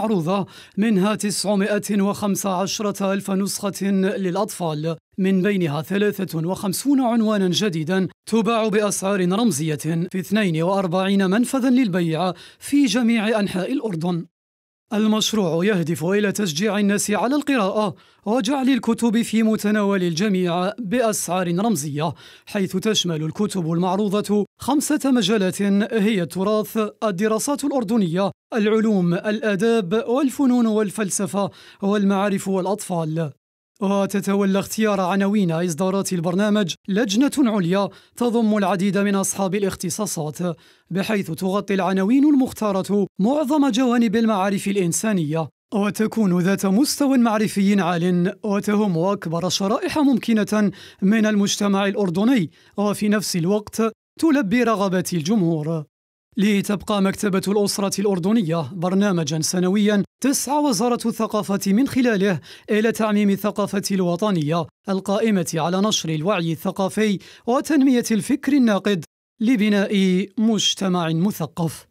معروضة منها 915 ألف نسخة للأطفال من بينها 53 عنوانا جديدا تباع بأسعار رمزية في 42 منفذا للبيع في جميع أنحاء الأردن المشروع يهدف إلى تشجيع الناس على القراءة وجعل الكتب في متناول الجميع بأسعار رمزية حيث تشمل الكتب المعروضة خمسة مجالات هي التراث، الدراسات الأردنية، العلوم الآداب والفنون والفلسفة والمعارف والأطفال وتتولى اختيار عناوين إصدارات البرنامج لجنة عليا تضم العديد من أصحاب الاختصاصات بحيث تغطي العناوين المختارة معظم جوانب المعارف الإنسانية وتكون ذات مستوى معرفي عال وتهم أكبر شرائح ممكنة من المجتمع الأردني وفي نفس الوقت تلبي رغبات الجمهور لتبقى مكتبة الأسرة الأردنية برنامجا سنويا تسعى وزارة الثقافة من خلاله إلى تعميم الثقافة الوطنية القائمة على نشر الوعي الثقافي وتنمية الفكر الناقد لبناء مجتمع مثقف